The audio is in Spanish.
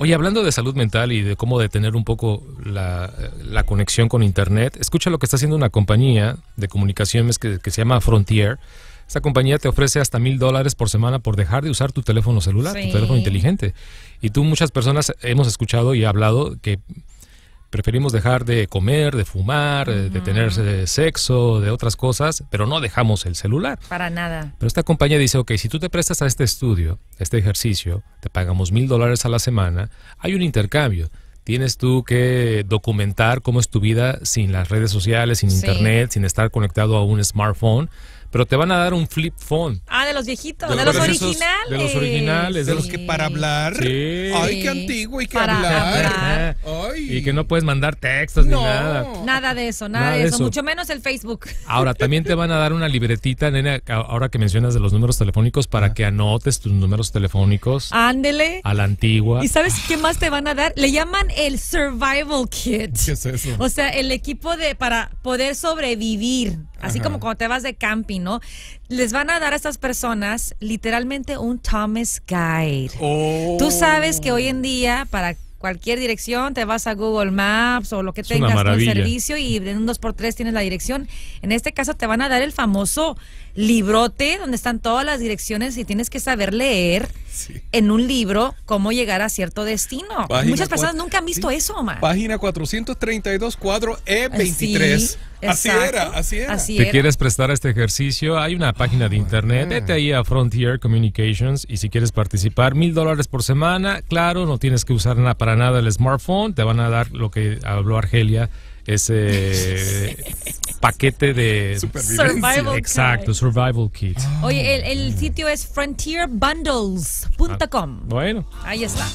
Oye, hablando de salud mental y de cómo detener un poco la, conexión con Internet, escucha lo que está haciendo una compañía de comunicaciones que, se llama Frontier. Esta compañía te ofrece hasta mil dólares por semana por dejar de usar tu teléfono celular, tu teléfono inteligente. Y tú muchas personas hemos escuchado y hablado que preferimos dejar de comer, de fumar, eh, de tener eh, sexo, de otras cosas, pero no dejamos el celular. Para nada. Pero esta compañía dice, ok, si tú te prestas a este estudio, este ejercicio, te pagamos mil dólares a la semana, hay un intercambio. Tienes tú que documentar cómo es tu vida sin las redes sociales, sin internet, sin estar conectado a un smartphone pero te van a dar un flip phone. Ah, de los viejitos, de, los, originales. De los que para hablar. Sí. Ay, qué antiguo y que hablar. Y que no puedes mandar textos ni nada. Nada de eso, nada, de, eso. mucho menos el Facebook. Ahora, también te van a dar una libretita, nena, ahora que mencionas de los números telefónicos, para que anotes tus números telefónicos. Ándele. A la antigua. ¿Y sabes qué más te van a dar? Le llaman el Survival Kit. ¿Qué es eso? O sea, el equipo de para poder sobrevivir. Así como cuando te vas de camping, ¿no? Les van a dar a estas personas literalmente un Thomas Guide. Tú oh. sabes que hoy en día, para cualquier dirección, te vas a Google Maps o lo que tengas con servicio y en un 2x3 tienes la dirección. En este caso te van a dar el famoso librote donde están todas las direcciones y tienes que saber leer en un libro cómo llegar a cierto destino. Muchas personas nunca han visto eso, Omar. Página 432, cuadro E23. así era, así era. Si ¿Te quieres prestar este ejercicio? Hay una página de ah, internet. Vete ahí a Frontier Communications y si quieres participar, mil dólares por semana. Claro, no tienes que usar nada para nada el smartphone. Te van a dar lo que habló Argelia ese paquete de survival exacto survival kit. Oye, el, el sitio es frontierbundles.com. Ah, bueno, ahí está.